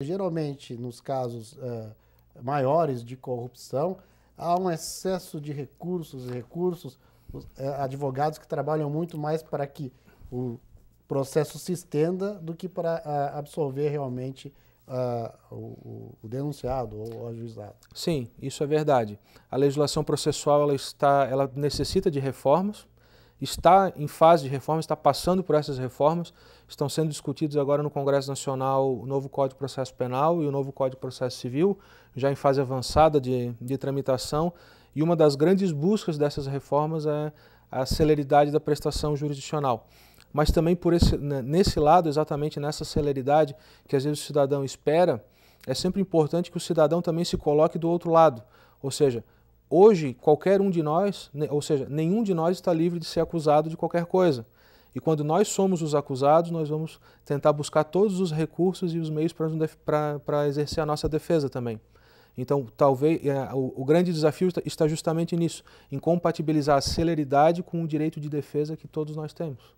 Geralmente, nos casos uh, maiores de corrupção, há um excesso de recursos e recursos, os, uh, advogados que trabalham muito mais para que o processo se estenda do que para uh, eh, absolver realmente o, o, denunciado ou o ajuizado. Sim, isso é verdade. A legislação processual ela está, ela necessita de reformas, está em fase de reforma, está passando por essas reformas. Estão sendo discutidos agora no Congresso Nacional o novo Código de Processo Penal e o novo Código de Processo Civil, já em fase avançada de, de tramitação. E uma das grandes buscas dessas reformas é a celeridade da prestação jurisdicional. Mas também por esse, né, nesse lado, exatamente nessa celeridade que às vezes o cidadão espera, é sempre importante que o cidadão também se coloque do outro lado. Ou seja, Hoje, qualquer um de nós, ou seja, nenhum de nós está livre de ser acusado de qualquer coisa. E quando nós somos os acusados, nós vamos tentar buscar todos os recursos e os meios para exercer a nossa defesa também. Então, talvez é, o, o, grande desafio está justamente nisso, em compatibilizar a celeridade com o direito de defesa que todos nós temos.